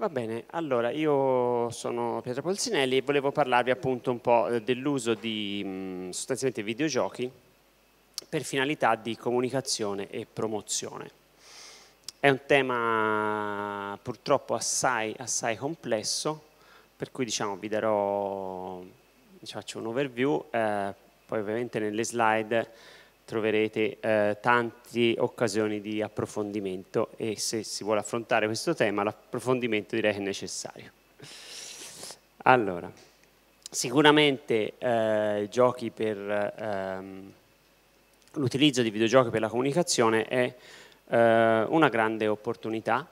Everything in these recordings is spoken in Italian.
Va bene, allora io sono Pietro Polsinelli e volevo parlarvi appunto un po' eh, dell'uso di mh, mm, sostanzialmente videogiochi per finalità di comunicazione e promozione. È un tema purtroppo assai, assai complesso, per cui diciamo vi darò, vi faccio un overview, eh, poi ovviamente nelle slide troverete eh, tante occasioni di approfondimento e se si vuole affrontare questo tema l'approfondimento direi che è necessario. Allora, sicuramente eh, giochi per ehm, l'utilizzo di videogiochi per la comunicazione è eh, una grande opportunità.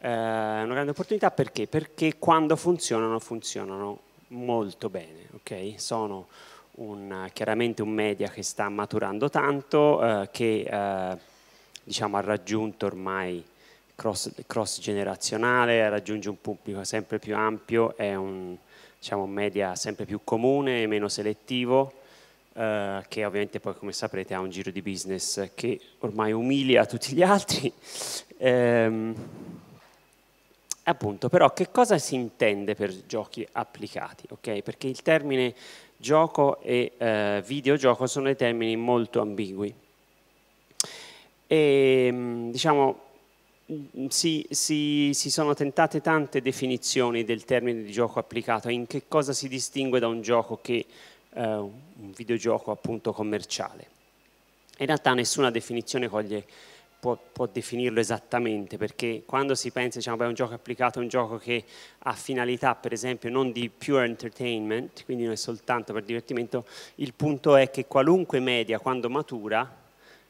Eh, una grande opportunità perché? Perché quando funzionano funzionano molto bene, ok? Sono un, chiaramente un media che sta maturando tanto, eh, che eh, diciamo, ha raggiunto ormai cross, cross, generazionale, raggiunge un pubblico sempre più ampio, è un, diciamo, un media sempre più comune, meno selettivo, eh, che ovviamente poi come saprete ha un giro di business che ormai umilia tutti gli altri. Ehm, appunto, però che cosa si intende per giochi applicati? Okay? Perché il termine gioco e eh, videogioco sono dei termini molto ambigui. E, ehm, diciamo, mm, si, si, si, sono tentate tante definizioni del termine di gioco applicato, in che cosa si distingue da un gioco che eh, un videogioco appunto commerciale. In realtà nessuna definizione coglie può, può, definirlo esattamente, perché quando si pensa diciamo, a un gioco applicato a un gioco che ha finalità, per esempio, non di pure entertainment, quindi non è soltanto per divertimento, il punto è che qualunque media, quando matura,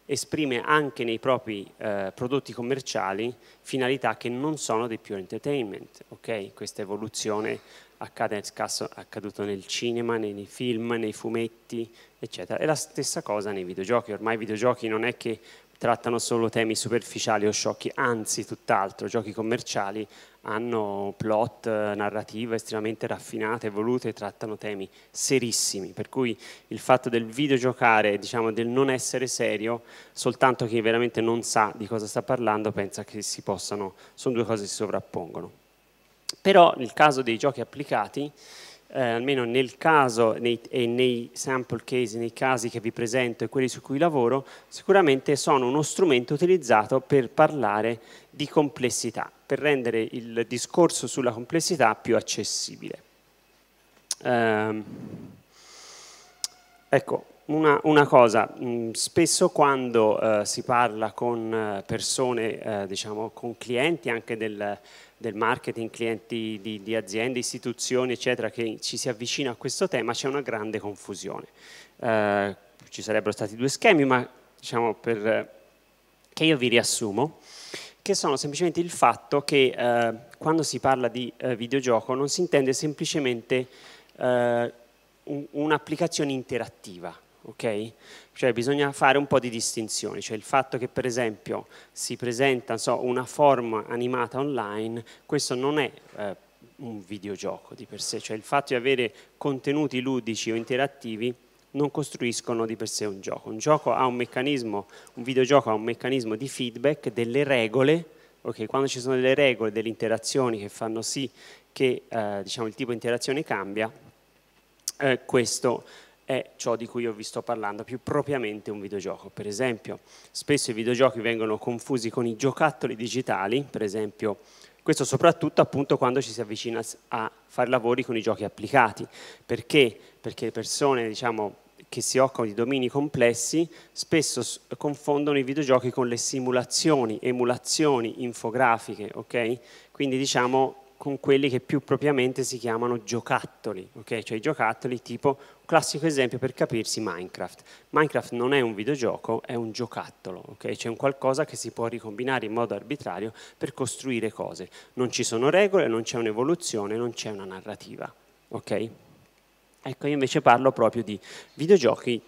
esprime anche nei propri eh, prodotti commerciali finalità che non sono di pure entertainment. ok? Questa evoluzione accade nel caso, accaduto nel cinema, nei, nei, film, nei fumetti, eccetera. È la stessa cosa nei videogiochi. Ormai i videogiochi non è che trattano solo temi superficiali o sciocchi, anzi tutt'altro, giochi commerciali hanno plot, eh, narrative estremamente raffinate, evolute e trattano temi serissimi, per cui il fatto del videogiocare, diciamo del non essere serio, soltanto chi veramente non sa di cosa sta parlando pensa che si possano, sono due cose che si sovrappongono. Però nel caso dei giochi applicati, eh, almeno nel caso nei, e nei sample case, nei casi che vi presento e quelli su cui lavoro, sicuramente sono uno strumento utilizzato per parlare di complessità, per rendere il discorso sulla complessità più accessibile. Eh, ecco, una, una, cosa, mm, spesso quando eh, si parla con eh, persone, eh, diciamo con clienti anche del, del marketing, clienti di, di, aziende, istituzioni, eccetera, che ci si avvicina a questo tema, c'è una grande confusione. Eh, ci sarebbero stati due schemi, ma diciamo per, che io vi riassumo, che sono semplicemente il fatto che eh, quando si parla di eh, videogioco non si intende semplicemente eh, un'applicazione interattiva, ok? Cioè bisogna fare un po' di distinzioni, cioè il fatto che per esempio si presenta so, una forma animata online, questo non è eh, un videogioco di per sé, cioè il fatto di avere contenuti ludici o interattivi non costruiscono di per sé un gioco. Un gioco ha un meccanismo, un videogioco ha un meccanismo di feedback, delle regole, ok? Quando ci sono delle regole, delle interazioni che fanno sì che eh, diciamo, il tipo di interazione cambia, eh, questo è ciò di cui io vi sto parlando, più propriamente un videogioco. Per esempio, spesso i videogiochi vengono confusi con i giocattoli digitali, per esempio, questo soprattutto appunto quando ci si avvicina a fare lavori con i giochi applicati. Perché? Perché persone, diciamo, che si occupano di domini complessi spesso confondono i videogiochi con le simulazioni, emulazioni infografiche, ok? Quindi diciamo con quelli che più propriamente si chiamano giocattoli, okay? cioè i giocattoli tipo, un classico esempio per capirsi Minecraft. Minecraft non è un videogioco, è un giocattolo, okay? c'è un qualcosa che si può ricombinare in modo arbitrario per costruire cose. Non ci sono regole, non c'è un'evoluzione, non c'è una narrativa. Okay? Ecco, io invece parlo proprio di videogiochi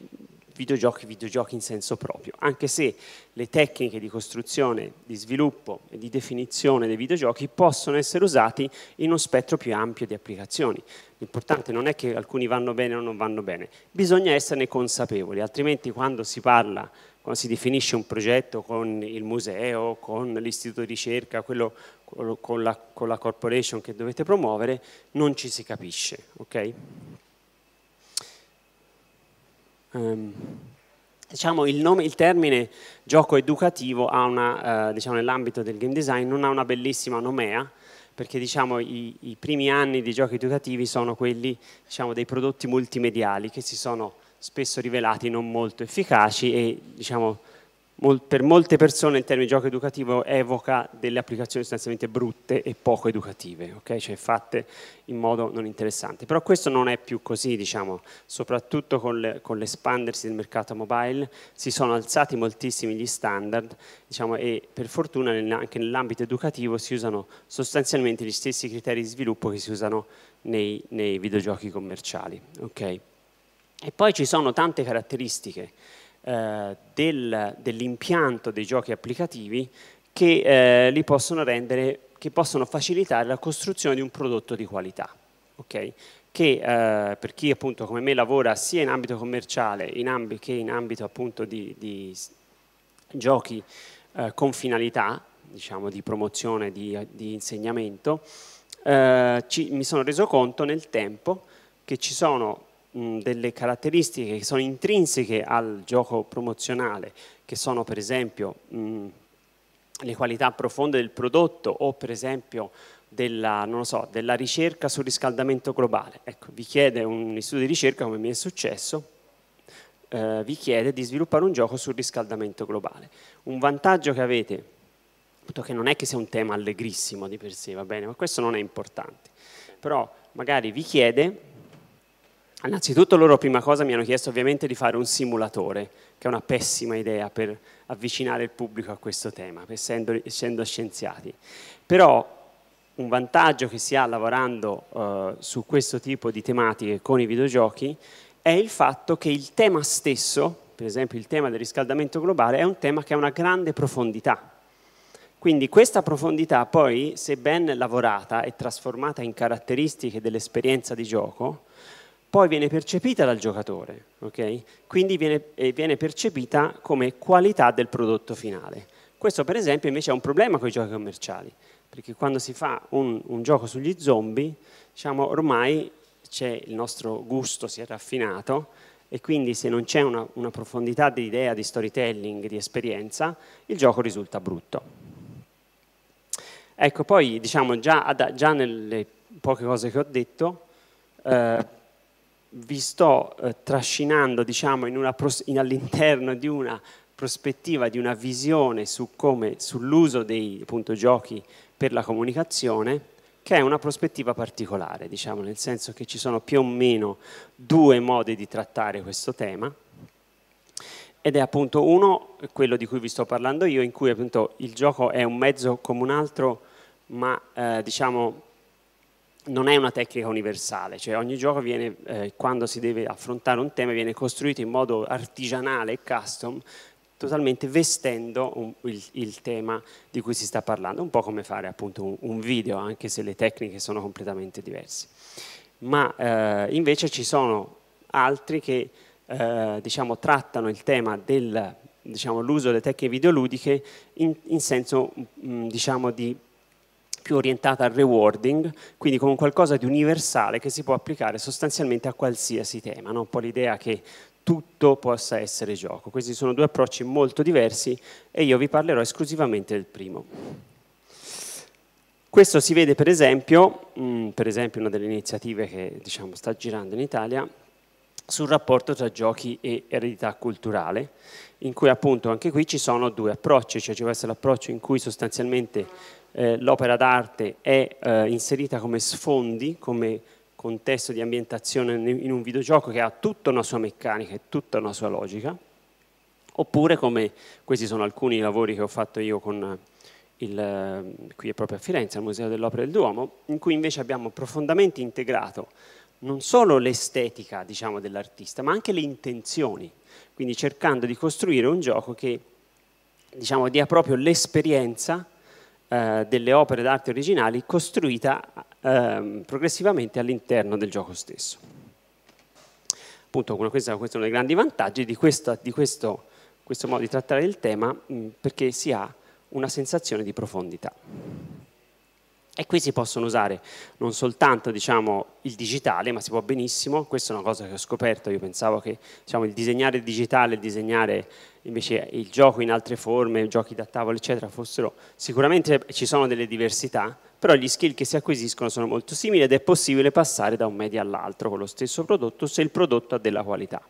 videogiochi, videogiochi in senso proprio, anche se le tecniche di costruzione, di sviluppo e di definizione dei videogiochi possono essere usati in uno spettro più ampio di applicazioni. L'importante non è che alcuni vanno bene o non vanno bene, bisogna esserne consapevoli, altrimenti quando si parla, quando si definisce un progetto con il museo, con l'istituto di ricerca, quello con la, con la corporation che dovete promuovere, non ci si capisce. Okay? ehm, diciamo, il, nome, il, termine gioco educativo eh, diciamo, nell'ambito del game design non ha una bellissima nomea, perché diciamo, i, i, primi anni di giochi educativi sono quelli diciamo, dei prodotti multimediali che si sono spesso rivelati non molto efficaci e diciamo, per molte persone il termine gioco educativo evoca delle applicazioni sostanzialmente brutte e poco educative, okay? cioè fatte in modo non interessante. Però questo non è più così, diciamo. soprattutto con, l'espandersi del mercato mobile si sono alzati moltissimi gli standard diciamo, e per fortuna anche nell'ambito educativo si usano sostanzialmente gli stessi criteri di sviluppo che si usano nei, nei videogiochi commerciali. Okay? E poi ci sono tante caratteristiche eh, del, dell'impianto dei giochi applicativi che eh, li possono rendere, che possono facilitare la costruzione di un prodotto di qualità. Ok? che eh, per chi appunto come me lavora sia in ambito commerciale in amb che in ambito appunto di, di giochi eh, con finalità, diciamo di promozione, di, di insegnamento, eh, ci, mi sono reso conto nel tempo che ci sono delle caratteristiche che sono intrinseche al gioco promozionale, che sono per esempio mh, le qualità profonde del prodotto o per esempio della, so, della ricerca sul riscaldamento globale. Ecco, vi chiede un istituto di ricerca, come mi è successo, eh, vi chiede di sviluppare un gioco sul riscaldamento globale. Un vantaggio che avete, che non è che sia un tema allegrissimo di per sé, va bene, ma questo non è importante, però magari vi chiede Innanzitutto loro prima cosa mi hanno chiesto ovviamente di fare un simulatore, che è una pessima idea per avvicinare il pubblico a questo tema, essendo, essendo scienziati. Però un vantaggio che si ha lavorando eh, su questo tipo di tematiche con i videogiochi è il fatto che il tema stesso, per esempio il tema del riscaldamento globale, è un tema che ha una grande profondità. Quindi questa profondità poi, se ben lavorata e trasformata in caratteristiche dell'esperienza di gioco, poi viene percepita dal giocatore, okay? quindi viene, eh, viene percepita come qualità del prodotto finale. Questo per esempio invece è un problema con i giochi commerciali, perché quando si fa un, un gioco sugli zombie, diciamo ormai il nostro gusto si è raffinato e quindi se non c'è una, una, profondità di idea, di storytelling, di esperienza, il gioco risulta brutto. Ecco, poi diciamo già, già nelle poche cose che ho detto, eh, vi sto eh, trascinando diciamo, all'interno di una prospettiva, di una visione su come, sull'uso dei appunto, giochi per la comunicazione, che è una prospettiva particolare, diciamo, nel senso che ci sono più o meno due modi di trattare questo tema, ed è appunto uno, quello di cui vi sto parlando io, in cui appunto il gioco è un mezzo come un altro, ma eh, diciamo non è una tecnica universale, cioè ogni gioco viene, eh, quando si deve affrontare un tema viene costruito in modo artigianale e custom, totalmente vestendo un, il, il, tema di cui si sta parlando, un po' come fare appunto un, un video, anche se le tecniche sono completamente diverse. Ma eh, invece ci sono altri che eh, diciamo, trattano il tema dell'uso diciamo, delle tecniche videoludiche in, in senso mh, mm, diciamo, di più orientata al rewarding, quindi con qualcosa di universale che si può applicare sostanzialmente a qualsiasi tema, no? un po' l'idea che tutto possa essere gioco. Questi sono due approcci molto diversi e io vi parlerò esclusivamente del primo. Questo si vede per esempio, mh, mm, per esempio una delle iniziative che diciamo, sta girando in Italia, sul rapporto tra giochi e eredità culturale, in cui appunto anche qui ci sono due approcci, cioè ci può essere l'approccio in cui sostanzialmente eh, l'opera d'arte è eh, inserita come sfondi, come contesto di ambientazione in un videogioco che ha tutta una sua meccanica e tutta una sua logica, oppure come questi sono alcuni lavori che ho fatto io con eh, il, eh, qui è proprio a Firenze, al Museo dell'Opera del Duomo, in cui invece abbiamo profondamente integrato non solo l'estetica diciamo, dell'artista, ma anche le intenzioni, quindi cercando di costruire un gioco che diciamo, dia proprio l'esperienza eh, delle opere d'arte originali costruita eh, progressivamente all'interno del gioco stesso. Appunto, questo, è uno dei grandi vantaggi di, questa, di questo, questo, modo di trattare il tema, mh, perché si ha una sensazione di profondità. E qui si possono usare non soltanto diciamo, il digitale, ma si può benissimo, questa è una cosa che ho scoperto, io pensavo che diciamo, il disegnare il digitale, il disegnare invece il gioco in altre forme, giochi da tavolo, eccetera, fossero sicuramente ci sono delle diversità, però gli skill che si acquisiscono sono molto simili ed è possibile passare da un media all'altro con lo stesso prodotto se il prodotto ha della qualità.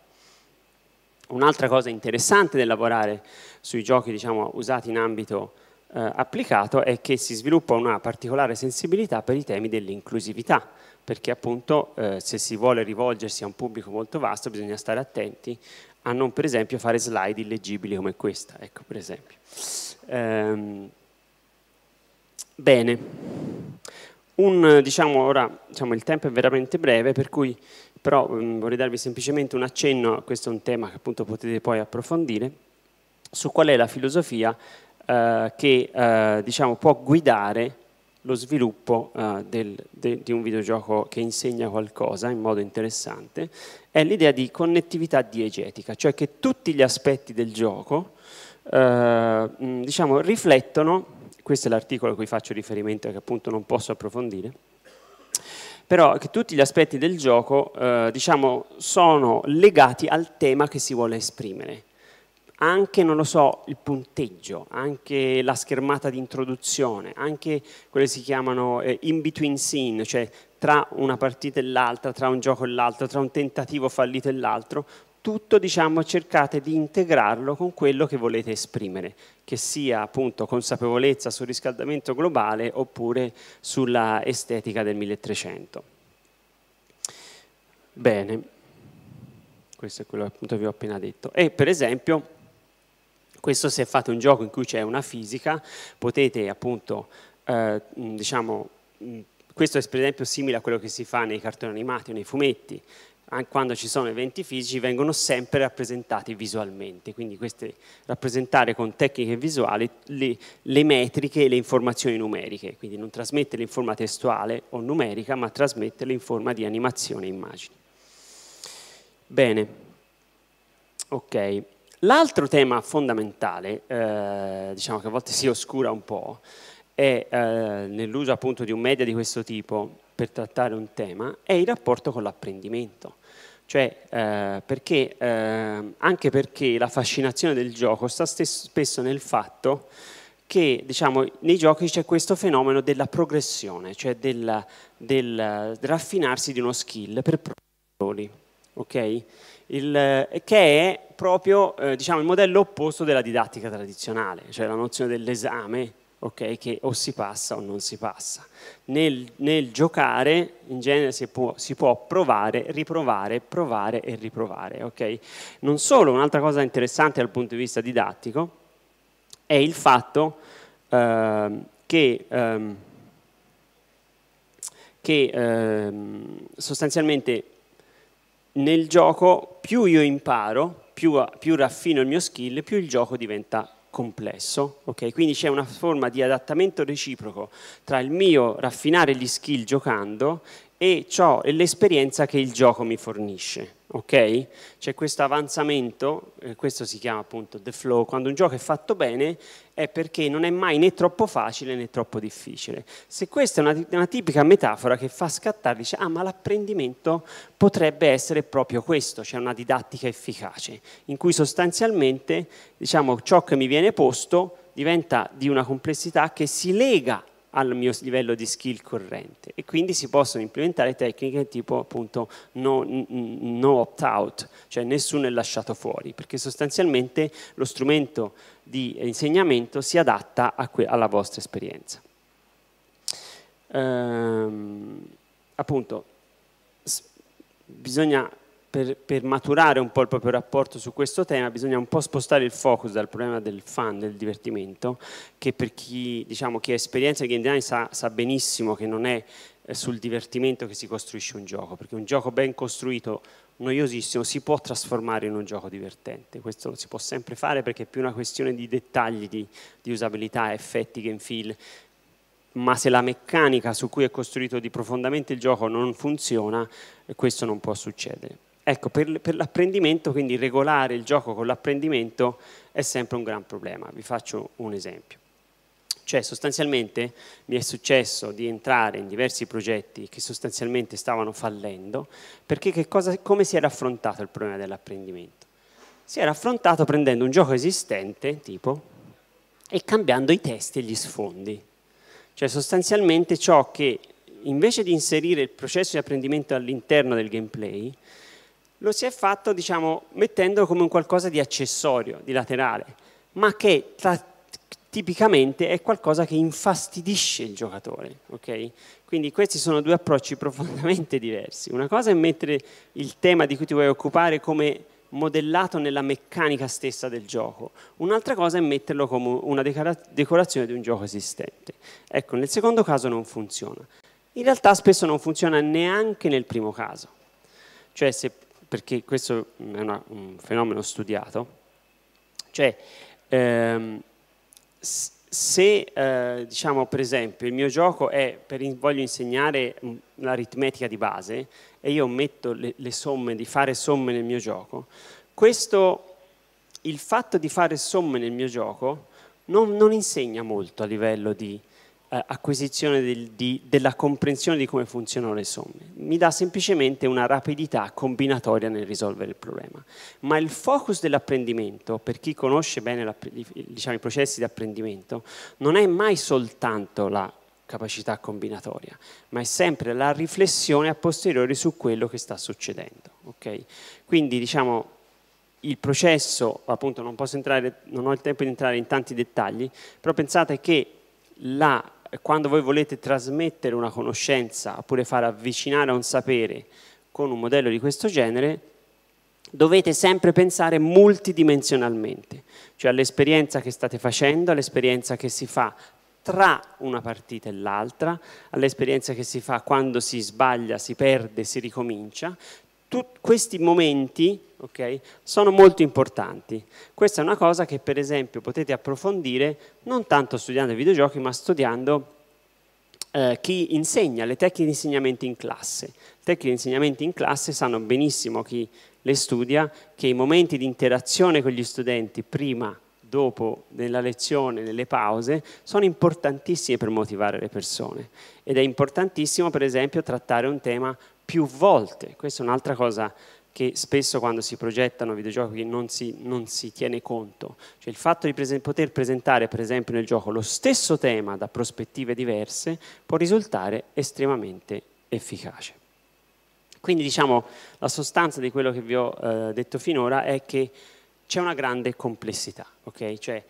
Un'altra cosa interessante del lavorare sui giochi diciamo, usati in ambito eh, applicato è che si sviluppa una particolare sensibilità per i temi dell'inclusività, perché appunto eh, se si vuole rivolgersi a un pubblico molto vasto bisogna stare attenti a non per esempio fare slide illeggibili come questa, ecco per esempio. Ehm, bene, un, diciamo, ora diciamo, il tempo è veramente breve, per cui però mh, mm, vorrei darvi semplicemente un accenno, questo è un tema che appunto potete poi approfondire, su qual è la filosofia eh, che eh, diciamo, può guidare lo sviluppo eh, del, de, di un videogioco che insegna qualcosa in modo interessante, è l'idea di connettività diegetica, cioè che tutti gli aspetti del gioco eh, diciamo, riflettono, questo è l'articolo a cui faccio riferimento che appunto non posso approfondire, però che tutti gli aspetti del gioco eh, diciamo, sono legati al tema che si vuole esprimere anche, non lo so, il punteggio, anche la schermata di introduzione, anche quelle si chiamano eh, in-between scene, cioè tra una partita e l'altra, tra un gioco e l'altro, tra un tentativo fallito e l'altro, tutto diciamo, cercate di integrarlo con quello che volete esprimere, che sia appunto consapevolezza sul riscaldamento globale oppure sulla estetica del 1300. Bene, questo è quello che appunto vi ho appena detto. E per esempio questo se fate un gioco in cui c'è una fisica, potete appunto, eh, diciamo, questo è per esempio simile a quello che si fa nei cartoni animati o nei fumetti, quando ci sono eventi fisici vengono sempre rappresentati visualmente, quindi queste, rappresentare con tecniche visuali le, le, metriche e le informazioni numeriche, quindi non trasmetterle in forma testuale o numerica, ma trasmetterle in forma di animazione e immagini. Bene, ok. L'altro tema fondamentale, eh, diciamo che a volte si oscura un po', è eh, nell'uso appunto di un media di questo tipo per trattare un tema, è il rapporto con l'apprendimento. Cioè, eh, perché, eh, anche perché la fascinazione del gioco sta spesso nel fatto che diciamo, nei giochi c'è questo fenomeno della progressione, cioè del, del, raffinarsi di uno skill per prove. Okay? il, eh, che è proprio eh, diciamo, il modello opposto della didattica tradizionale, cioè la nozione dell'esame, okay, che o si passa o non si passa. Nel, nel giocare in genere si può, si può, provare, riprovare, provare e riprovare. Okay? Non solo, un'altra cosa interessante dal punto di vista didattico è il fatto eh, che... Ehm, che ehm, sostanzialmente nel gioco più io imparo, più, più, raffino il mio skill, più il gioco diventa complesso. Okay? Quindi c'è una forma di adattamento reciproco tra il mio raffinare gli skill giocando e, e l'esperienza che il gioco mi fornisce ok? C'è questo avanzamento, eh, questo si chiama appunto the flow, quando un gioco è fatto bene è perché non è mai né troppo facile né troppo difficile. Se questa è una, una tipica metafora che fa scattare, dice, ah ma l'apprendimento potrebbe essere proprio questo, cioè una didattica efficace, in cui sostanzialmente diciamo, ciò che mi viene posto diventa di una complessità che si lega al mio livello di skill corrente e quindi si possono implementare tecniche tipo appunto no, no opt-out, cioè nessuno è lasciato fuori, perché sostanzialmente lo strumento di insegnamento si adatta alla vostra esperienza. Ehm, appunto, bisogna per, per, maturare un po' il proprio rapporto su questo tema bisogna un po' spostare il focus dal problema del fan, del divertimento, che per chi, diciamo, chi ha esperienza di game design sa, sa benissimo che non è eh, sul divertimento che si costruisce un gioco, perché un gioco ben costruito, noiosissimo, si può trasformare in un gioco divertente. Questo lo si può sempre fare perché è più una questione di dettagli, di, di usabilità, effetti, game feel, ma se la meccanica su cui è costruito di profondamente il gioco non funziona, eh, questo non può succedere. Ecco, per, per l'apprendimento, quindi regolare il gioco con l'apprendimento è sempre un gran problema. Vi faccio un esempio. Cioè, sostanzialmente mi è successo di entrare in diversi progetti che sostanzialmente stavano fallendo, perché cosa, come si era affrontato il problema dell'apprendimento? Si era affrontato prendendo un gioco esistente, tipo, e cambiando i testi e gli sfondi. Cioè, sostanzialmente ciò che invece di inserire il processo di apprendimento all'interno del gameplay, lo si è fatto diciamo, mettendolo come un qualcosa di accessorio, di laterale, ma che tipicamente è qualcosa che infastidisce il giocatore. Okay? Quindi questi sono due approcci profondamente diversi. Una cosa è mettere il tema di cui ti vuoi occupare come modellato nella meccanica stessa del gioco, un'altra cosa è metterlo come una decorazione di un gioco esistente. Ecco, nel secondo caso non funziona. In realtà spesso non funziona neanche nel primo caso. Cioè se perché questo mm, è una, un fenomeno studiato, cioè ehm, se eh, diciamo per esempio il mio gioco è per voglio insegnare mm, l'aritmetica di base e io metto le, le, somme di fare somme nel mio gioco questo il fatto di fare somme nel mio gioco non, non insegna molto a livello di eh, acquisizione del, di, della comprensione di come funzionano le somme, mi dà semplicemente una rapidità combinatoria nel risolvere il problema. Ma il focus dell'apprendimento, per chi conosce bene la, diciamo, i processi di apprendimento, non è mai soltanto la capacità combinatoria, ma è sempre la riflessione a posteriori su quello che sta succedendo. Okay? Quindi diciamo il processo, appunto non posso entrare, non ho il tempo di entrare in tanti dettagli, però pensate che la quando voi volete trasmettere una conoscenza oppure far avvicinare un sapere con un modello di questo genere, dovete sempre pensare multidimensionalmente, cioè all'esperienza che state facendo, all'esperienza che si fa tra una partita e l'altra, all'esperienza che si fa quando si sbaglia, si perde, si ricomincia, tutti questi momenti okay, sono molto importanti. Questa è una cosa che per esempio potete approfondire non tanto studiando i videogiochi ma studiando eh, chi insegna le tecniche di insegnamento in classe. Le Tecniche di insegnamento in classe sanno benissimo chi le studia che i momenti di interazione con gli studenti prima dopo, nella lezione, nelle pause, sono importantissime per motivare le persone. Ed è importantissimo, per esempio, trattare un tema più volte. Questa è un'altra cosa che spesso quando si progettano videogiochi non si, non si tiene conto. Cioè il fatto di prese poter presentare, per esempio, nel gioco lo stesso tema da prospettive diverse può risultare estremamente efficace. Quindi diciamo la sostanza di quello che vi ho eh, detto finora è che c'è una grande complessità, ok? Cioè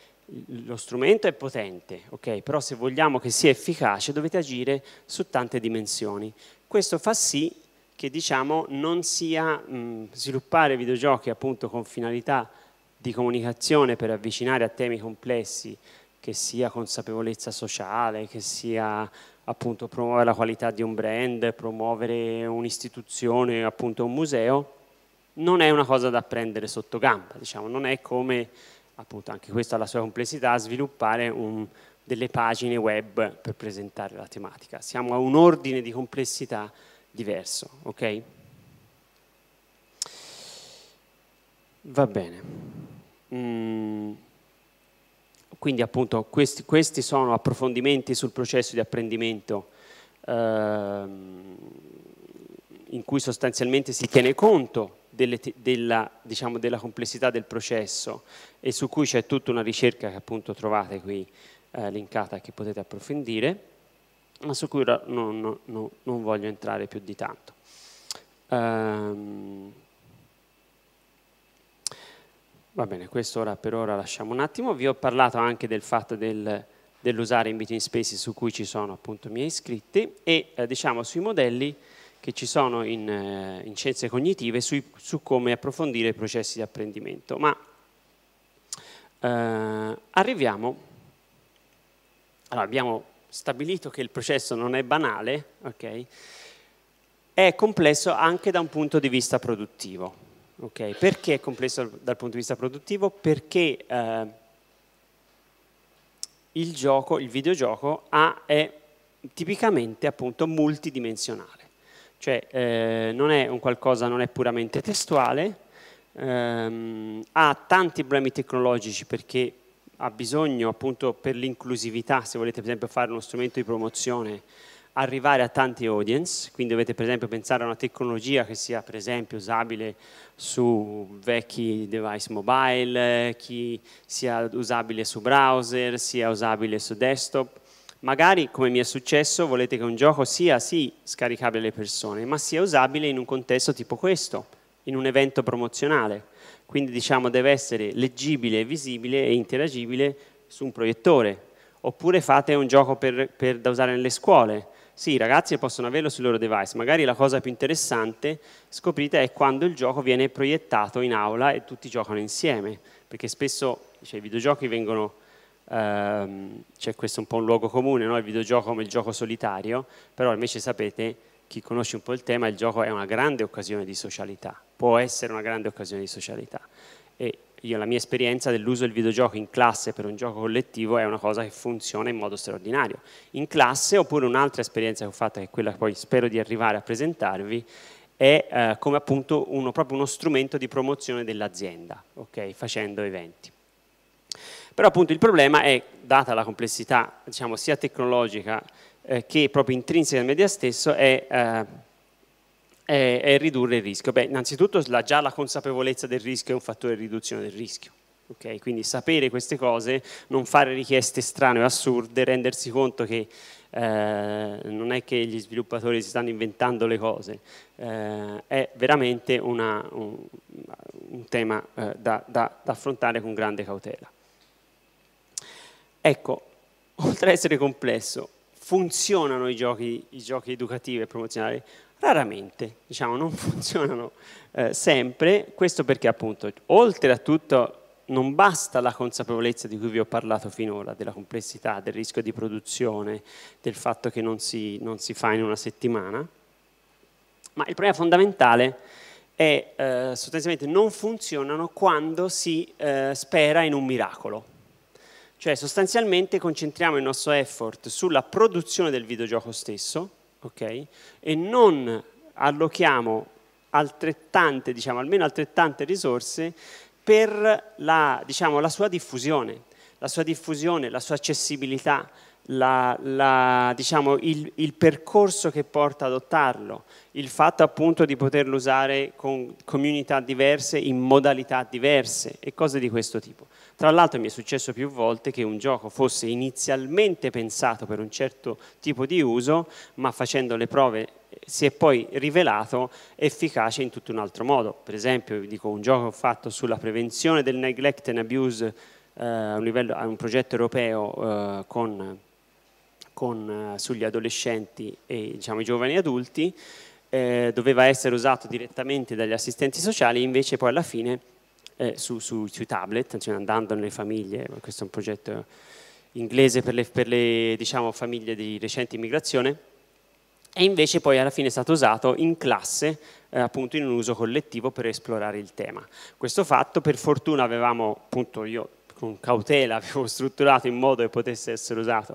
lo strumento è potente, ok? Però se vogliamo che sia efficace dovete agire su tante dimensioni. Questo fa sì che diciamo non sia mh, sviluppare videogiochi appunto con finalità di comunicazione per avvicinare a temi complessi che sia consapevolezza sociale, che sia appunto promuovere la qualità di un brand, promuovere un'istituzione, appunto un museo, non è una cosa da prendere sotto gamba, diciamo, non è come appunto anche questa la sua complessità sviluppare un, delle pagine web per presentare la tematica. Siamo a un ordine di complessità diverso, ok? Va bene. Mm. Quindi appunto questi, questi, sono approfondimenti sul processo di apprendimento ehm, in cui sostanzialmente si tiene conto delle, della, diciamo, della, complessità del processo e su cui c'è tutta una ricerca che appunto trovate qui eh, linkata che potete approfondire ma su cui non, non, non voglio entrare più di tanto. Ehm, va bene, questo ora per ora lasciamo un attimo. Vi ho parlato anche del fatto del, dell'usare in meeting spaces su cui ci sono appunto i miei iscritti e eh, diciamo sui modelli che ci sono in, eh, in scienze cognitive sui, su come approfondire i processi di apprendimento. Ma eh, arriviamo, allora abbiamo stabilito che il processo non è banale, okay, è complesso anche da un punto di vista produttivo. Okay? Perché è complesso dal punto di vista produttivo? Perché eh, il gioco, il videogioco ha, è tipicamente appunto multidimensionale, cioè eh, non è un qualcosa, non è puramente testuale, ehm, ha tanti problemi tecnologici perché ha bisogno appunto per l'inclusività, se volete per esempio fare uno strumento di promozione, arrivare a tanti audience, quindi dovete per esempio pensare a una tecnologia che sia per esempio usabile su vecchi device mobile, che sia usabile su browser, sia usabile su desktop. Magari, come mi è successo, volete che un gioco sia sì scaricabile alle persone, ma sia usabile in un contesto tipo questo, in un evento promozionale quindi diciamo deve essere leggibile, visibile e interagibile su un proiettore. Oppure fate un gioco per, per, da usare nelle scuole. Sì, i ragazzi possono averlo sul loro device, magari la cosa più interessante scoprite è quando il gioco viene proiettato in aula e tutti giocano insieme, perché spesso cioè, i videogiochi vengono ehm, c'è questo è un po' un luogo comune, no? il videogioco come il gioco solitario, però invece sapete chi conosce un po' il tema, il gioco è una grande occasione di socialità, può essere una grande occasione di socialità. E io, la mia esperienza dell'uso del videogioco in classe per un gioco collettivo è una cosa che funziona in modo straordinario. In classe, oppure un'altra esperienza che ho fatto, che è quella che poi spero di arrivare a presentarvi, è eh, come appunto uno, proprio uno strumento di promozione dell'azienda, okay? facendo eventi. Però appunto il problema è, data la complessità diciamo, sia tecnologica eh, che proprio intrinseca al media stesso è, eh, è, è ridurre il rischio. Beh, innanzitutto la, già la consapevolezza del rischio è un fattore di riduzione del rischio. Okay? Quindi sapere queste cose, non fare richieste strane o assurde, rendersi conto che eh, non è che gli sviluppatori si stanno inventando le cose, eh, è veramente una, un, un, tema eh, da, da, da, affrontare con grande cautela. Ecco, oltre ad essere complesso, funzionano i giochi, i giochi educativi e promozionali? Raramente, diciamo, non funzionano eh, sempre, questo perché appunto, oltre a tutto, non basta la consapevolezza di cui vi ho parlato finora, della complessità, del rischio di produzione, del fatto che non si, non si fa in una settimana, ma il problema fondamentale è eh, sostanzialmente non funzionano quando si eh, spera in un miracolo. Cioè sostanzialmente concentriamo il nostro effort sulla produzione del videogioco stesso, okay? E non allochiamo altrettante, diciamo almeno altrettante risorse per la, diciamo, la sua diffusione, la sua diffusione, la sua accessibilità, la, la, diciamo, il, il, percorso che porta ad adottarlo, il fatto appunto di poterlo usare con comunità diverse, in modalità diverse e cose di questo tipo. Tra l'altro mi è successo più volte che un gioco fosse inizialmente pensato per un certo tipo di uso, ma facendo le prove eh, si è poi rivelato efficace in tutto un altro modo. Per esempio, dico un gioco fatto sulla prevenzione del neglect and abuse eh, a, un livello, a un progetto europeo eh, con con, eh, sugli adolescenti e diciamo, i giovani adulti, eh, doveva essere usato direttamente dagli assistenti sociali, invece poi alla fine eh, su, su, sui tablet, cioè andando nelle famiglie, questo è un progetto inglese per le, per le diciamo, famiglie di recente immigrazione, e invece poi alla fine è stato usato in classe, eh, appunto in un uso collettivo per esplorare il tema. Questo fatto, per fortuna avevamo, appunto io con cautela abbiamo strutturato in modo che potesse essere usato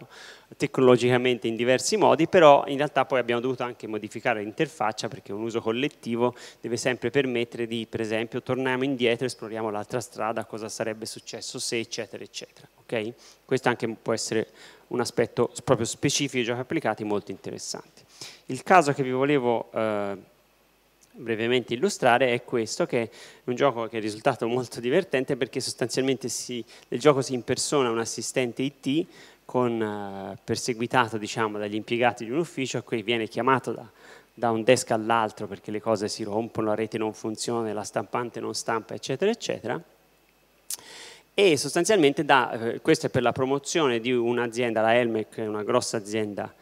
tecnologicamente in diversi modi, però in realtà poi abbiamo dovuto anche modificare l'interfaccia perché un uso collettivo deve sempre permettere di, per esempio, torniamo indietro, esploriamo l'altra strada, cosa sarebbe successo se, eccetera, eccetera. Okay? Questo anche può essere un aspetto proprio specifico dei giochi applicati molto interessante. Il caso che vi volevo... Eh, brevemente illustrare è questo, che è un gioco che è risultato molto divertente perché sostanzialmente si, nel gioco si impersona un assistente IT con, eh, perseguitato diciamo, dagli impiegati di un ufficio a cui viene chiamato da, da un desk all'altro perché le cose si rompono, la rete non funziona, la stampante non stampa, eccetera, eccetera. E sostanzialmente da, eh, questo è per la promozione di un'azienda, la Elmec, una grossa azienda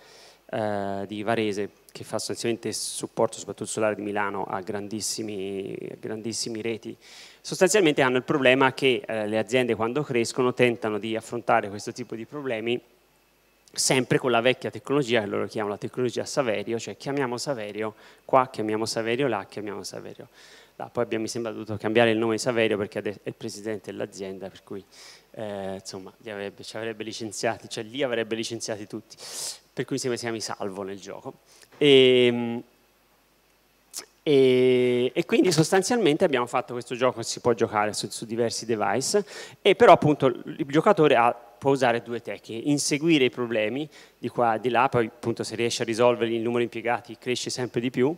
eh, di Varese, che fa sostanzialmente supporto soprattutto solare di Milano a grandissimi, grandissimi reti, sostanzialmente hanno il problema che eh, le aziende quando crescono tentano di affrontare questo tipo di problemi sempre con la vecchia tecnologia che loro chiamano la tecnologia Saverio, cioè chiamiamo Saverio qua, chiamiamo Saverio là, chiamiamo Saverio là. Poi abbiamo, mi sembra, dovuto cambiare il nome di Saverio perché è il presidente dell'azienda, per cui eh, insomma avrebbe, ci avrebbe licenziati, cioè lì avrebbe licenziati tutti, per cui mi sembra si chiami Salvo nel gioco. E, ehm, e, e, quindi sostanzialmente abbiamo fatto questo gioco che si può giocare su, su diversi device, e però appunto il giocatore ha, può usare due tecniche, inseguire i problemi di qua e di là, poi appunto se riesce a risolverli il numero di impiegati cresce sempre di più,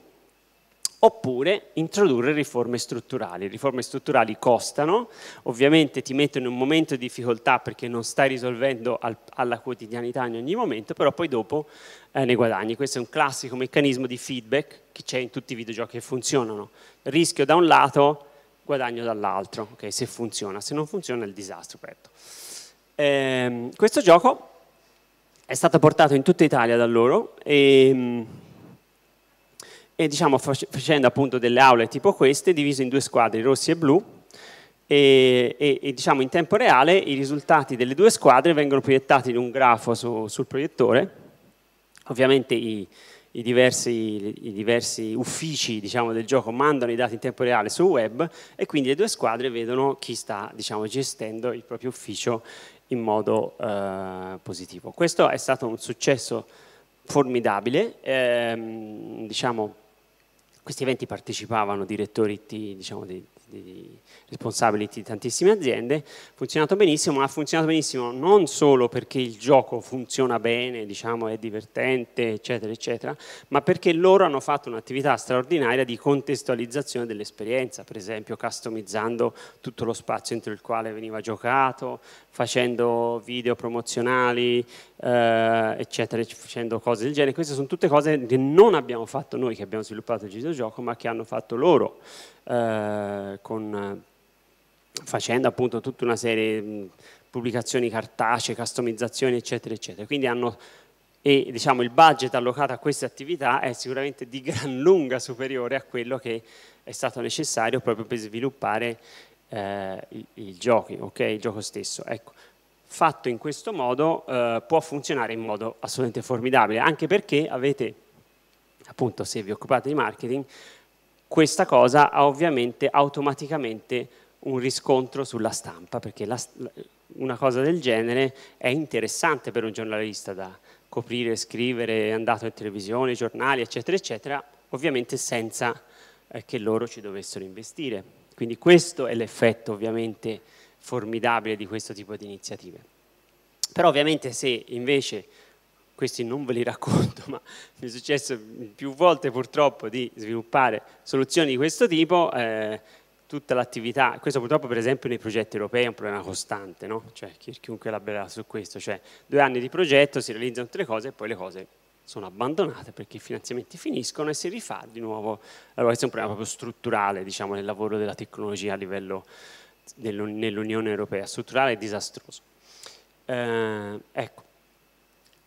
oppure introdurre riforme strutturali. Riforme strutturali costano, ovviamente ti mettono in un momento di difficoltà perché non stai risolvendo al, alla quotidianità in ogni momento, però poi dopo eh, ne guadagni. Questo è un classico meccanismo di feedback che c'è in tutti i videogiochi che funzionano. Rischio da un lato, guadagno dall'altro, okay, se funziona, se non funziona è il disastro. Ehm, questo gioco è stato portato in tutta Italia da loro e ehm, e diciamo facendo appunto delle aule tipo queste, divise in due squadre, rossi e blu, e, e, e diciamo in tempo reale i risultati delle due squadre vengono proiettati in un grafo su, sul proiettore, ovviamente i, i diversi, i diversi, uffici diciamo, del gioco mandano i dati in tempo reale sul web e quindi le due squadre vedono chi sta diciamo, gestendo il proprio ufficio in modo eh, positivo. Questo è stato un successo formidabile, ehm, diciamo, questi eventi partecipavano direttori diciamo, di, di responsibility di tantissime aziende, ha funzionato benissimo, ma ha funzionato benissimo non solo perché il gioco funziona bene, diciamo, è divertente, eccetera, eccetera, ma perché loro hanno fatto un'attività straordinaria di contestualizzazione dell'esperienza, per esempio customizzando tutto lo spazio entro il quale veniva giocato, facendo video promozionali, eh, eccetera, facendo cose del genere. Queste sono tutte cose che non abbiamo fatto noi che abbiamo sviluppato il videogioco, ma che hanno fatto loro. Eh, con, eh, facendo appunto tutta una serie di pubblicazioni cartacee, customizzazioni eccetera eccetera. Quindi hanno e diciamo, il budget allocato a queste attività è sicuramente di gran lunga superiore a quello che è stato necessario proprio per sviluppare eh, i, i, giochi, okay? il gioco stesso. Ecco, fatto in questo modo eh, può funzionare in modo assolutamente formidabile, anche perché avete, appunto se vi occupate di marketing, questa cosa ha ovviamente automaticamente un riscontro sulla stampa, perché la, una cosa del genere è interessante per un giornalista da coprire, scrivere, è andato in televisione, giornali, eccetera, eccetera, ovviamente senza eh, che loro ci dovessero investire. Quindi questo è l'effetto ovviamente formidabile di questo tipo di iniziative. Però ovviamente se invece questi non ve li racconto, ma mi è successo più volte purtroppo di sviluppare soluzioni di questo tipo, eh, tutta l'attività, questo purtroppo per esempio nei progetti europei è un problema costante, no? cioè, chiunque elaborerà su questo, cioè due anni di progetto, si realizzano tutte le cose e poi le cose sono abbandonate perché i finanziamenti finiscono e si rifà di nuovo, allora questo è un problema proprio strutturale diciamo, nel lavoro della tecnologia a livello dell'Unione Europea, strutturale e disastroso. Eh, ecco,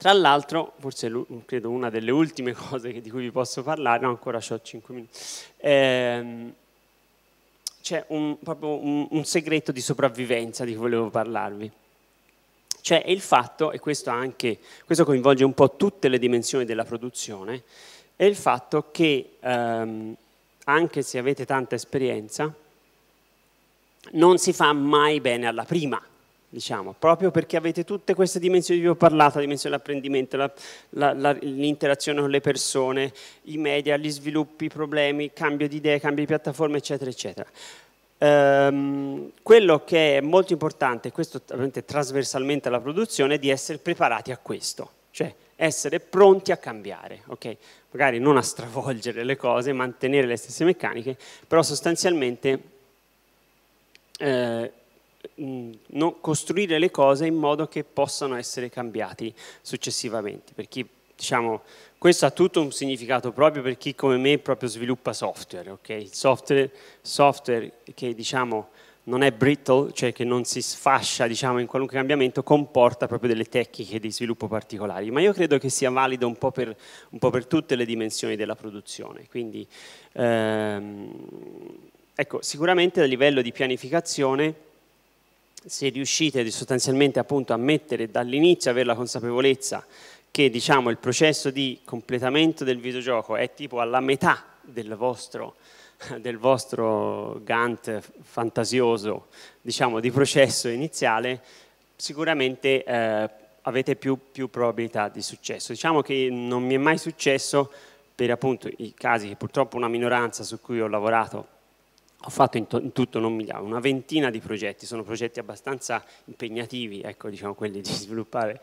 tra l'altro, forse credo una delle ultime cose di cui vi posso parlare, no ancora ho 5 minuti, ehm, c'è un, proprio un, un, segreto di sopravvivenza di cui volevo parlarvi. Cioè il fatto, e questo, anche, questo coinvolge un po' tutte le dimensioni della produzione, è il fatto che ehm, anche se avete tanta esperienza, non si fa mai bene alla prima diciamo, proprio perché avete tutte queste dimensioni di cui ho parlato, la dimensione dell'apprendimento, la, la, la, l'interazione con le persone, i media, gli sviluppi, i problemi, cambio di idee, cambio di piattaforma, eccetera, eccetera. Ehm, quello che è molto importante, questo ovviamente trasversalmente alla produzione, è di essere preparati a questo, cioè essere pronti a cambiare, okay? magari non a stravolgere le cose, mantenere le stesse meccaniche, però sostanzialmente... Eh, Mm, costruire le cose in modo che possano essere cambiati successivamente. Per chi, diciamo, questo ha tutto un significato proprio per chi come me proprio sviluppa software, okay? Il software, software che diciamo non è brittle, cioè che non si sfascia diciamo, in qualunque cambiamento, comporta proprio delle tecniche di sviluppo particolari. Ma io credo che sia valido un po' per, un po per tutte le dimensioni della produzione. Quindi, ehm, ecco, sicuramente a livello di pianificazione se riuscite sostanzialmente appunto a mettere dall'inizio, avere la consapevolezza che diciamo, il processo di completamento del videogioco è tipo alla metà del vostro, del vostro Gantt fantasioso, diciamo, di processo iniziale, sicuramente eh, avete più, più probabilità di successo. Diciamo che non mi è mai successo per appunto i casi che purtroppo una minoranza su cui ho lavorato ho fatto in, in, tutto non migliaia, una ventina di progetti, sono progetti abbastanza impegnativi, ecco, diciamo, quelli di sviluppare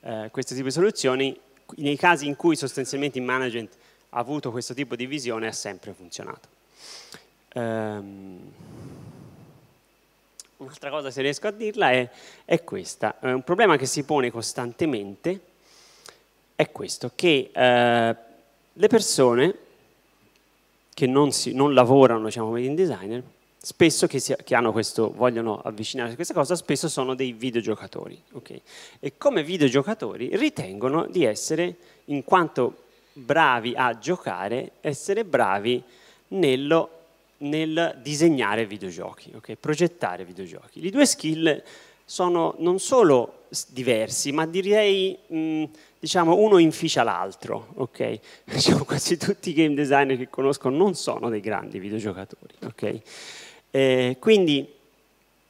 eh, questo tipo di soluzioni, nei casi in cui sostanzialmente il management ha avuto questo tipo di visione ha sempre funzionato. Um, un'altra cosa, se riesco a dirla, è, è questa. Eh, un problema che si pone costantemente è questo, che eh, le persone che non, si, non lavorano diciamo, come game designer, spesso che, si, che questo, vogliono avvicinarsi a questa cosa, spesso sono dei videogiocatori. Okay? E come videogiocatori ritengono di essere, in quanto bravi a giocare, essere bravi nello, nel disegnare videogiochi, okay? progettare videogiochi. I due skill sono non solo diversi, ma direi... Mh, diciamo, uno inficia l'altro, ok? Diciamo, quasi tutti i game designer che conosco non sono dei grandi videogiocatori, ok? Eh, quindi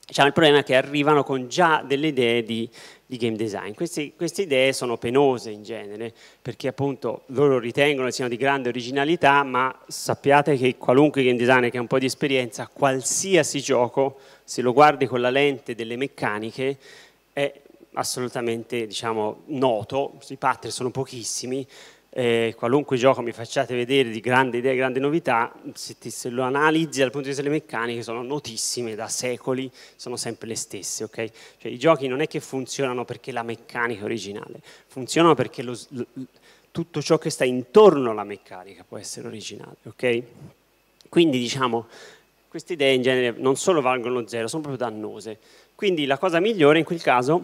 diciamo, il problema è che arrivano con già delle idee di, di game design. Queste, queste, idee sono penose in genere, perché appunto loro ritengono siano di grande originalità, ma sappiate che qualunque game designer che ha un po' di esperienza, qualsiasi gioco, se lo guardi con la lente delle meccaniche, è assolutamente diciamo, noto, i pattern sono pochissimi, eh, qualunque gioco mi facciate vedere di grande idea, e grande novità, se, ti, se, lo analizzi dal punto di vista delle meccaniche sono notissime da secoli, sono sempre le stesse. Okay? Cioè, I giochi non è che funzionano perché la meccanica è originale, funzionano perché lo, lo, tutto ciò che sta intorno alla meccanica può essere originale. Okay? Quindi diciamo, queste idee in genere non solo valgono zero, sono proprio dannose. Quindi la cosa migliore in quel caso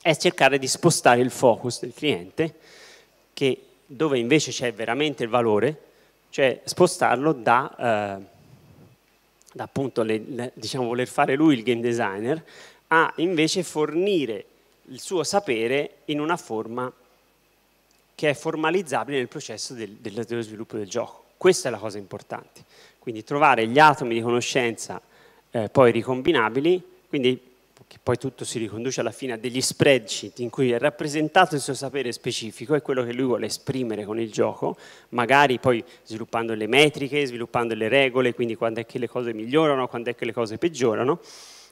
è cercare di spostare il focus del cliente, che, dove invece c'è veramente il valore, cioè spostarlo da, eh, da appunto le, le, diciamo, voler fare lui il game designer, a invece fornire il suo sapere in una forma che è formalizzabile nel processo del, dello sviluppo del gioco. Questa è la cosa importante. Quindi trovare gli atomi di conoscenza eh, poi ricombinabili, quindi che poi tutto si riconduce alla fine a degli spreadsheet in cui è rappresentato il suo sapere specifico e quello che lui vuole esprimere con il gioco, magari poi sviluppando le metriche, sviluppando le regole, quindi quando è che le cose migliorano, quando è che le cose peggiorano.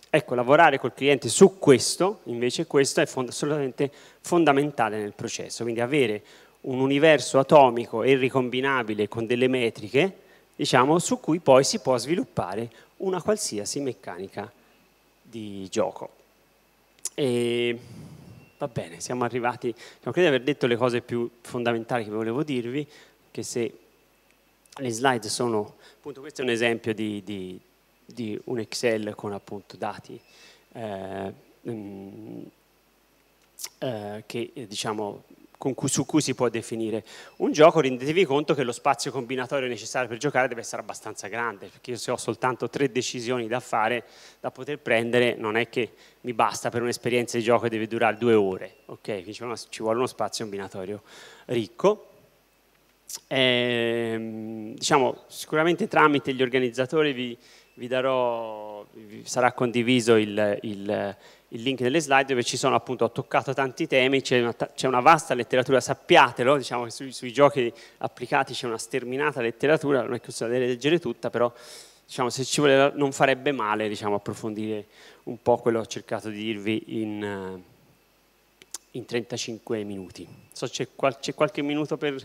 Ecco, lavorare col cliente su questo, invece questo è fond assolutamente fondamentale nel processo, quindi avere un universo atomico e ricombinabile con delle metriche, diciamo, su cui poi si può sviluppare una qualsiasi meccanica di gioco. E va bene, siamo arrivati, credo di aver detto le cose più fondamentali che volevo dirvi, che se le slide sono, appunto questo è un esempio di, di, di un Excel con appunto dati eh, mm, eh, che diciamo cui, su cui si può definire un gioco, rendetevi conto che lo spazio combinatorio necessario per giocare deve essere abbastanza grande, perché io se ho soltanto tre decisioni da fare, da poter prendere, non è che mi basta per un'esperienza di gioco che deve durare due ore, ok? Quindi ci vuole uno spazio combinatorio ricco. E, ehm, diciamo, sicuramente tramite gli organizzatori vi, vi darò, vi sarà condiviso il, il il link nelle slide dove ci sono appunto, ho toccato tanti temi, c'è una, una, vasta letteratura, sappiatelo, diciamo che sui, sui giochi applicati c'è una sterminata letteratura, non è che possiamo leggere tutta, però diciamo, se ci voleva non farebbe male diciamo, approfondire un po' quello che ho cercato di dirvi in, in 35 minuti. So c'è qual qualche minuto per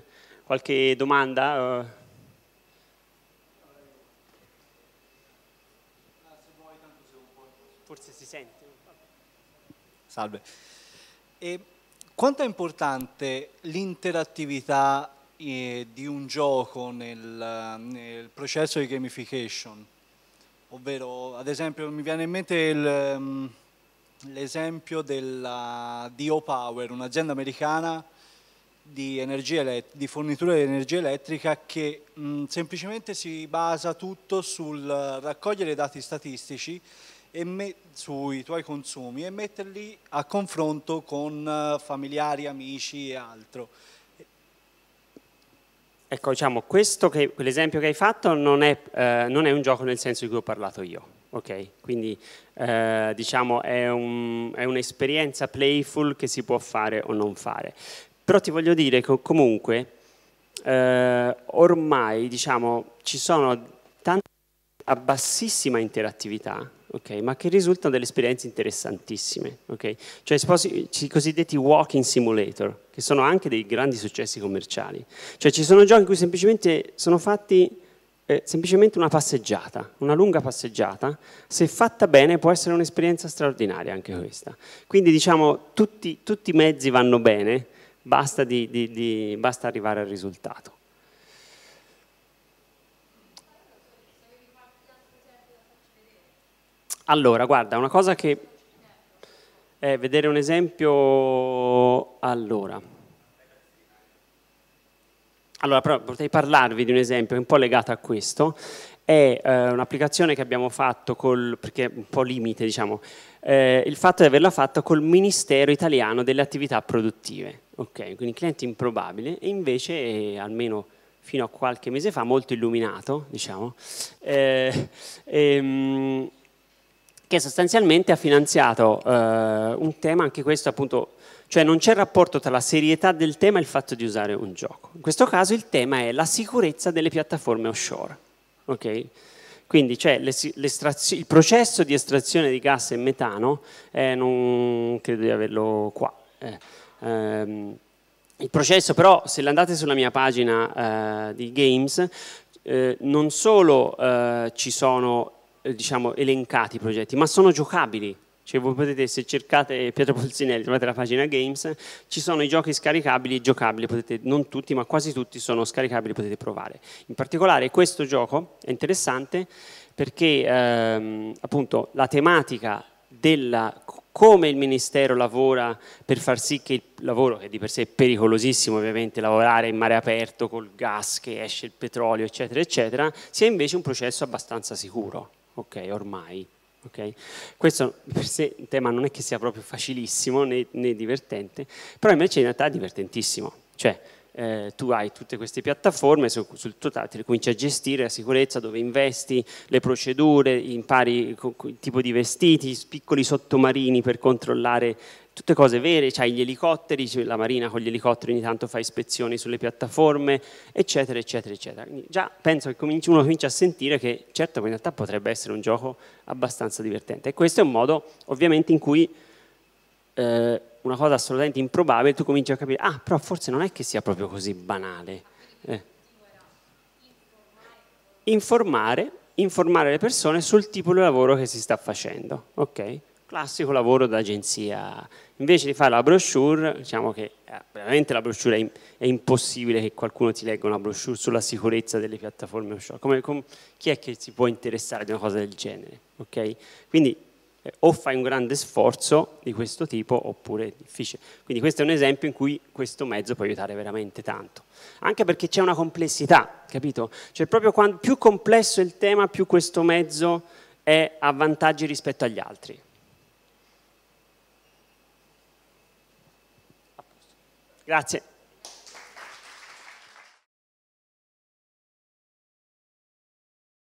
qualche domanda? Salve. E quanto è importante l'interattività eh, di un gioco nel, nel, processo di gamification? Ovvero, ad esempio, mi viene in mente mm, l'esempio della Dio Power, un'azienda americana di, di, fornitura di energia elettrica che mh, mm, semplicemente si basa tutto sul eh, raccogliere dati statistici me, sui tuoi consumi e metterli a confronto con eh, familiari, amici e altro. Ecco, diciamo, questo che, l'esempio che hai fatto non è, eh, non è un gioco nel senso di cui ho parlato io. Ok, quindi eh, diciamo è, un, è, un'esperienza playful che si può fare o non fare. Però ti voglio dire che comunque eh, ormai diciamo, ci sono tante a bassissima interattività Okay, ma che risultano delle esperienze interessantissime. Okay? Cioè i cosiddetti walking simulator, che sono anche dei grandi successi commerciali. Cioè ci sono giochi in cui semplicemente sono fatti eh, semplicemente una passeggiata, una lunga passeggiata, se fatta bene può essere un'esperienza straordinaria anche questa. Quindi diciamo tutti, tutti i mezzi vanno bene, basta, di, di, di, basta arrivare al risultato. Allora, guarda, una cosa che è eh, vedere un esempio... Allora. Allora, però potrei parlarvi di un esempio un po' legato a questo. È eh, un'applicazione che abbiamo fatto col, perché è un po' limite, diciamo, eh, il fatto di averla fatta col Ministero Italiano delle Attività Produttive. Ok, quindi cliente improbabile e invece, eh, almeno fino a qualche mese fa, molto illuminato, diciamo. Eh, ehm, che sostanzialmente ha finanziato eh, un tema, anche questo appunto, cioè non c'è rapporto tra la serietà del tema e il fatto di usare un gioco. In questo caso il tema è la sicurezza delle piattaforme offshore. Okay? Quindi cioè, il processo di estrazione di gas e metano, eh, non credo di averlo qua. Eh, ehm, il processo però, se andate sulla mia pagina eh, di Games, eh, non solo eh, ci sono eh, diciamo, elencati i progetti, ma sono giocabili. Cioè, voi potete, se cercate Pietro Polsinelli, trovate la pagina Games, ci sono i giochi scaricabili e giocabili, potete, non tutti, ma quasi tutti sono scaricabili, potete provare. In particolare questo gioco è interessante perché ehm, appunto la tematica della come il Ministero lavora per far sì che il lavoro, che di per sé è pericolosissimo ovviamente, lavorare in mare aperto col gas che esce il petrolio, eccetera, eccetera, sia invece un processo abbastanza sicuro ok, ormai. Okay? Questo per sé il tema non è che sia proprio facilissimo né, né divertente, però invece in realtà è divertentissimo. Cioè, eh, tu hai tutte queste piattaforme su, sul tuo tablet, cominci a gestire la sicurezza, dove investi, le procedure, impari il tipo di vestiti, piccoli sottomarini per controllare tutte cose vere, c'hai gli elicotteri, la Marina con gli elicotteri ogni tanto fa ispezioni sulle piattaforme, eccetera, eccetera, eccetera. Quindi già penso che uno comincia a sentire che certo in realtà potrebbe essere un gioco abbastanza divertente e questo è un modo ovviamente in cui eh, una cosa assolutamente improbabile, tu cominci a capire, ah, però forse non è che sia proprio così banale. Eh. Informare, informare le persone sul tipo di lavoro che si sta facendo, ok? Classico lavoro d'agenzia. Invece di fare la brochure, diciamo che eh, veramente la brochure è, è, impossibile che qualcuno ti legga una brochure sulla sicurezza delle piattaforme offshore. Come, com, chi è che si può interessare di una cosa del genere? Okay? Quindi eh, o fai un grande sforzo di questo tipo oppure è difficile. Quindi questo è un esempio in cui questo mezzo può aiutare veramente tanto. Anche perché c'è una complessità, capito? Cioè proprio quando, più complesso è il tema, più questo mezzo è a vantaggi rispetto agli altri. Grazie.